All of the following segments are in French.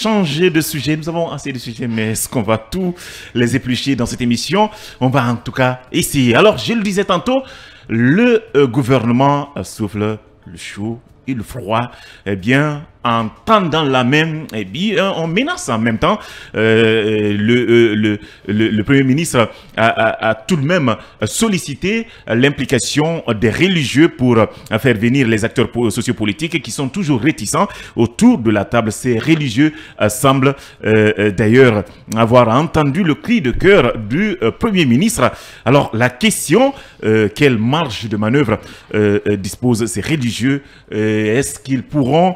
changer de sujet. Nous avons assez de sujets, mais est-ce qu'on va tous les éplucher dans cette émission On va en tout cas essayer. Alors, je le disais tantôt, le euh, gouvernement euh, souffle le chaud et le froid. Eh bien, en tendant la main, et eh bien, on euh, menace en même temps. Euh, euh, le, le, Premier ministre a, tout de même sollicité l'implication des religieux pour faire venir les acteurs sociopolitiques qui sont toujours réticents autour de la table. Ces religieux semblent d'ailleurs avoir entendu le cri de cœur du Premier ministre. Alors, la question, quelle marge de manœuvre disposent ces religieux Est-ce qu'ils pourront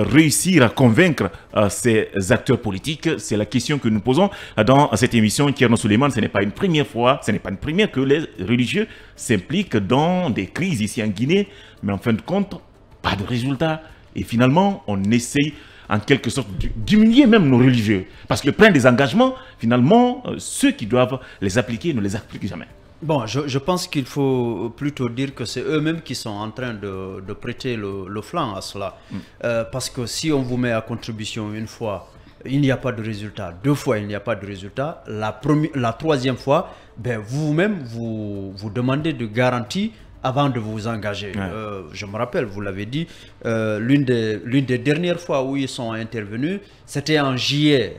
réussir à convaincre euh, ces acteurs politiques C'est la question que nous posons euh, dans cette émission. Kierno Suleiman, ce n'est pas une première fois, ce n'est pas une première que les religieux s'impliquent dans des crises ici en Guinée, mais en fin de compte, pas de résultat. Et finalement, on essaye en quelque sorte d'humilier même nos religieux. Parce que plein des engagements, finalement, euh, ceux qui doivent les appliquer ne les appliquent jamais. Bon, je, pense qu'il faut plutôt dire que c'est eux-mêmes qui sont en train de, prêter le, flanc à cela. Mm. Euh, parce que si on vous met à contribution une fois, il n'y a pas de résultat. Deux fois, il n'y a pas de résultat. La, la troisième fois, ben, vous-même, vous, vous demandez de garantie avant de vous engager. Euh, je me rappelle, vous l'avez dit, euh, l'une des, des, dernières fois où ils sont intervenus, c'était en juillet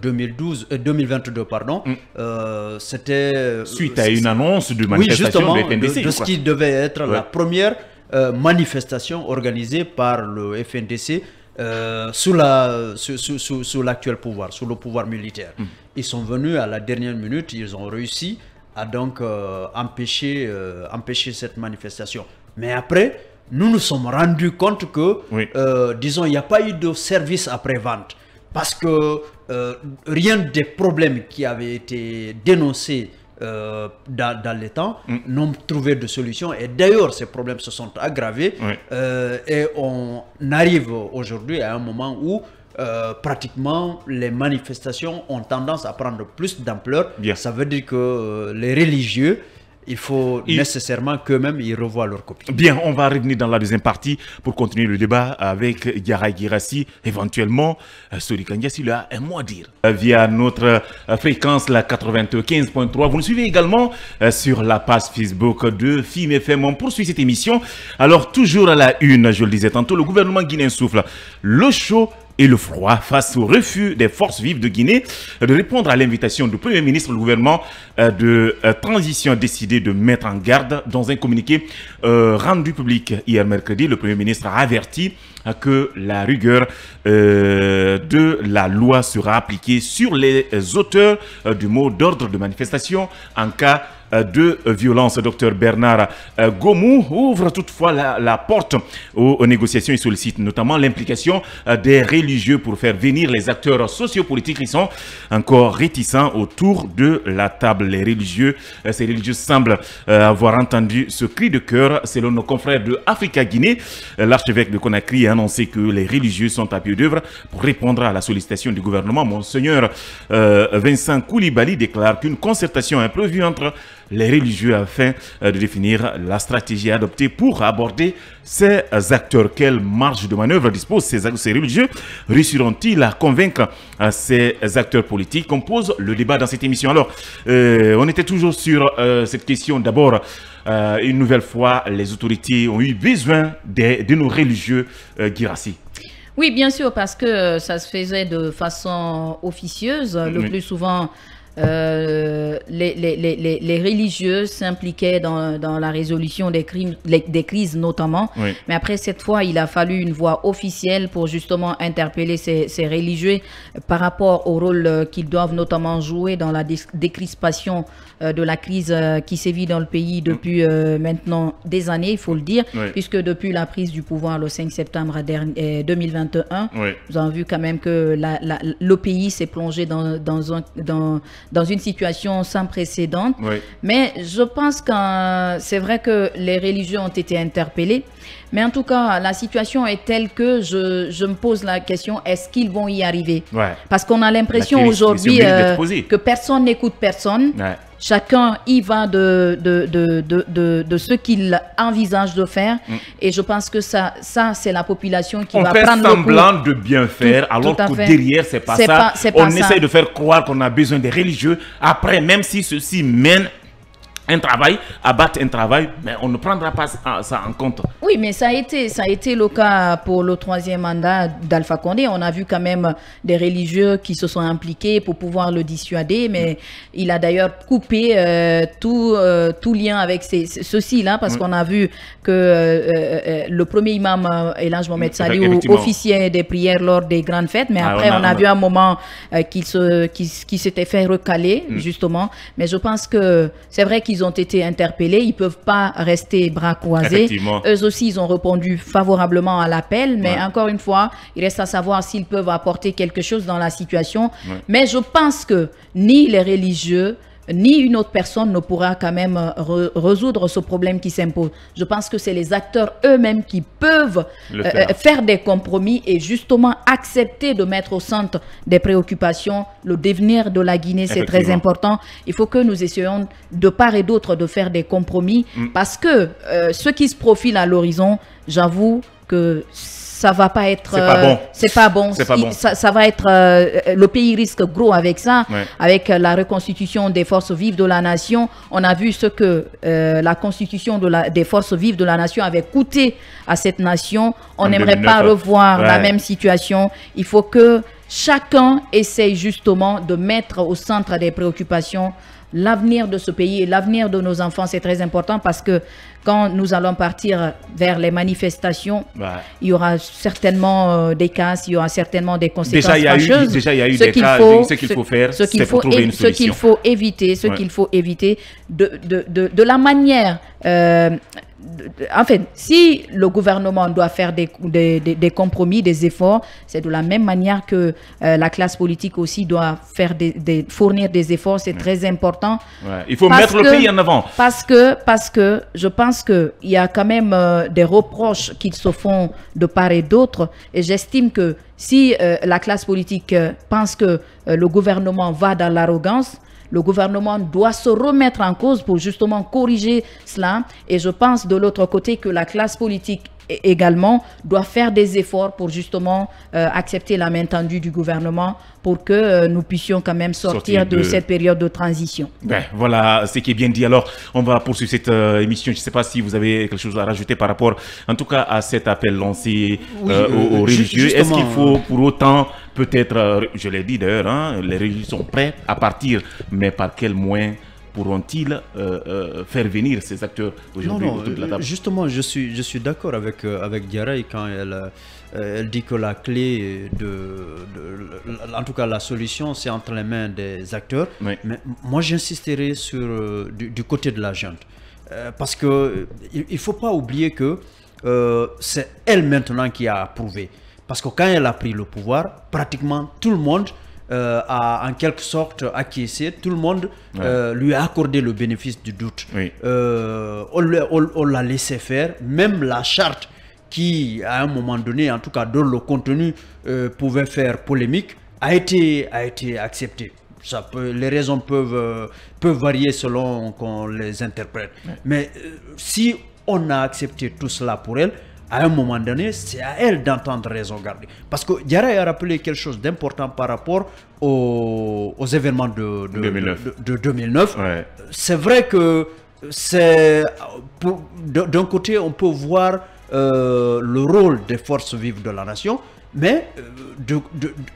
2012, euh, 2022. Pardon. Mm. c'était Suite à une annonce de manifestation de, FNDC, de, ce qui devait être la première manifestation organisée par le FNDC sous l'actuel sous, sous, pouvoir, sous le pouvoir militaire. Mm. Ils sont venus à la dernière minute, ils ont réussi a donc euh, empêché euh, empêcher, cette manifestation. Mais après, nous nous sommes rendus compte que, euh, disons, il n'y a pas eu de service après-vente. Parce que rien des problèmes qui avaient été dénoncés dans, dans, les temps, mm. n'ont trouvé de solution. Et d'ailleurs, ces problèmes se sont aggravés. et on arrive aujourd'hui à un moment où euh, pratiquement les manifestations ont tendance à prendre plus d'ampleur. Ça veut dire que euh, les religieux il faut nécessairement qu'eux-mêmes ils revoient leur copie. Bien, on va revenir dans la deuxième partie pour continuer le débat avec Yara Girassi, éventuellement euh, Sori Kandiassi lui a un mot à dire. Via notre fréquence, la 95.3, vous nous suivez également sur la page Facebook de FIMFM, On poursuit cette émission. Alors, toujours à la une, je le disais tantôt, le gouvernement guinéen souffle le chaud et le froid face au refus des forces vives de Guinée de répondre à l'invitation du Premier ministre. Le gouvernement euh, de euh, transition a décidé de mettre en garde dans un communiqué euh, rendu public hier mercredi. Le Premier ministre a averti que la rigueur de la loi sera appliquée sur les auteurs du mot d'ordre de manifestation en cas de... Euh, de violence. Dr Bernard euh, Gomou ouvre toutefois la, porte aux, négociations et sollicite notamment l'implication euh, des religieux pour faire venir les acteurs sociopolitiques qui sont encore réticents autour de la table. Les religieux, ces religieux semblent avoir entendu ce cri de cœur. Selon nos confrères de Africa Guinée, l'archevêque de Conakry a annoncé que les religieux sont à pied d'œuvre pour répondre à la sollicitation du gouvernement. Monseigneur Vincent Koulibaly déclare qu'une concertation est prévue entre les religieux afin euh, de définir la stratégie adoptée pour aborder ces acteurs. Quelle marge de manœuvre disposent ces, religieux Réussiront-ils à convaincre euh, ces acteurs politiques On pose le débat dans cette émission. Alors, euh, on était toujours sur cette question. D'abord, une nouvelle fois, les autorités ont eu besoin de, nos religieux Oui, bien sûr, parce que ça se faisait de façon officieuse. Le plus souvent, euh, les, les, religieuses s'impliquaient dans, la résolution des, crimes, des crises notamment. Mais après, cette fois, il a fallu une voie officielle pour justement interpeller ces, religieux par rapport au rôle euh, qu'ils doivent notamment jouer dans la décrispation euh, de la crise qui sévit dans le pays depuis maintenant des années, il faut le dire, puisque depuis la prise du pouvoir le 5 septembre dernier, 2021, nous avons vu quand même que le pays s'est plongé dans, dans, un, dans dans une situation sans précédent. Mais je pense que euh, c'est vrai que les religions ont été interpellés. Mais en tout cas, la situation est telle que je, je me pose la question, est-ce qu'ils vont y arriver Parce qu'on a l'impression aujourd'hui euh, que personne n'écoute personne. Chacun y va de, de, ce qu'il envisage de faire. Mm. Et je pense que ça, ça c'est la population qui va prendre le On fait semblant de bien faire, alors que derrière, c'est pas ça. on de faire croire qu'on a besoin des religieux. Après, même si ceci mène un travail, abattre un travail, mais on ne prendra pas ça en compte. Oui, mais ça a été, ça a été le cas pour le troisième mandat d'Alpha Condé. On a vu quand même des religieux qui se sont impliqués pour pouvoir le dissuader, mais il a d'ailleurs coupé euh, tout, euh, tout lien avec ceci là, parce mm. qu'on a vu que euh, le premier imam, Elange Mohamed mm, Salih, officiait des prières lors des grandes fêtes, mais ah, après on a, vu un moment qu'il se, s'était fait recaler, mm. justement. Mais je pense que c'est vrai qu'il ils ont été interpellés, ils ne peuvent pas rester bras croisés. Eux aussi, ils ont répondu favorablement à l'appel, mais encore une fois, il reste à savoir s'ils peuvent apporter quelque chose dans la situation. Mais je pense que ni les religieux, ni une autre personne ne pourra quand même euh, résoudre ce problème qui s'impose. Je pense que c'est les acteurs eux-mêmes qui peuvent euh, euh, faire. des compromis et justement accepter de mettre au centre des préoccupations le devenir de la Guinée, c'est très important. Il faut que nous essayions de part et d'autre de faire des compromis mm. parce que ce qui se profile à l'horizon, j'avoue que ça va pas être c'est pas euh, bon c'est pas bon, Ça, va être euh, le pays risque gros avec ça avec euh, la reconstitution des forces vives de la nation on a vu ce que la constitution de la, des forces vives de la nation avait coûté à cette nation on n'aimerait pas revoir la même situation il faut que chacun essaye justement de mettre au centre des préoccupations l'avenir de ce pays et l'avenir de nos enfants, c'est très important parce que quand nous allons partir vers les manifestations, il y aura certainement euh, des cas, il y aura certainement des conséquences déjà, il y a Eu, des cas, ce qu'il faut faire, ce qu'il faut, trouver une solution. Ce qu'il faut éviter, ce qu'il faut éviter de, de, de, de la manière... Euh, en fait, si le gouvernement doit faire des, des, compromis, des efforts, c'est de la même manière que euh, la classe politique aussi doit faire des, fournir des efforts. C'est très important. Il faut mettre le pays en avant. Parce que, parce que je pense qu'il y a quand même euh, des reproches qui se font de part et d'autre. Et j'estime que si euh, la classe politique pense que le gouvernement va dans l'arrogance, le gouvernement doit se remettre en cause pour justement corriger cela. Et je pense de l'autre côté que la classe politique également doit faire des efforts pour justement euh, accepter la main tendue du gouvernement pour que euh, nous puissions quand même sortir, de... cette période de transition. Ben, voilà ce qui est bien dit. Alors, on va poursuivre cette euh, émission. Je ne sais pas si vous avez quelque chose à rajouter par rapport, en tout cas, à cet appel lancé aux, religieux. Est-ce qu'il faut pour autant, peut-être, je l'ai dit d'ailleurs, hein, les religieux sont prêts à partir, mais par quel moyen pourront-ils euh, euh, faire venir ces acteurs aujourd'hui autour de la table Justement, je suis, je suis d'accord avec, euh, avec quand elle, elle dit que la clé, de, en tout cas la solution, c'est entre les mains des acteurs. Mais moi, j'insisterai sur du, côté de la gente. parce qu'il ne il faut pas oublier que c'est elle maintenant qui a approuvé. Parce que quand elle a pris le pouvoir, pratiquement tout le monde euh, a en quelque sorte acquiescé. Tout le monde euh, lui a accordé le bénéfice du doute. Euh, on l'a laissé faire. Même la charte qui, à un moment donné, en tout cas dont le contenu pouvait faire polémique, a été, a été acceptée. Ça les raisons peuvent, peuvent varier selon qu'on les interprète. Mais si on a accepté tout cela pour elle, à un moment donné, c'est à elle d'entendre raison garder. Parce que Diarra a rappelé quelque chose d'important par rapport aux, événements de, de 2009. C'est vrai que c'est d'un côté, on peut voir euh, le rôle des forces vives de la nation, mais d'un euh,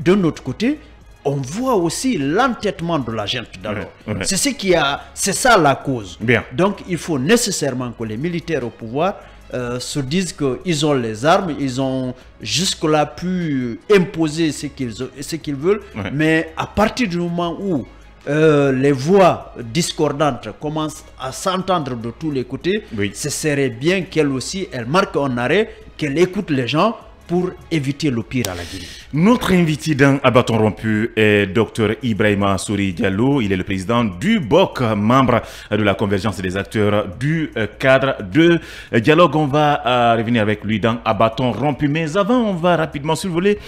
de, de, autre côté, on voit aussi l'entêtement de la gente d'alors. C'est ce qui a, c'est ça la cause. Donc, il faut nécessairement que les militaires au pouvoir euh, se disent qu'ils ont les armes, ils ont jusque-là pu imposer ce qu'ils veulent, mais à partir du moment où euh, les voix discordantes commencent à s'entendre de tous les côtés, ce serait bien qu'elle aussi, elle marque un arrêt, qu'elle écoute les gens, pour éviter le pire à la Guinée. Notre invité dans À rompu est Dr Ibrahima Souri Diallo. Il est le président du BOC, membre de la convergence des acteurs du euh, cadre de euh, dialogue. On va euh, revenir avec lui dans Abattant rompu. Mais avant, on va rapidement survoler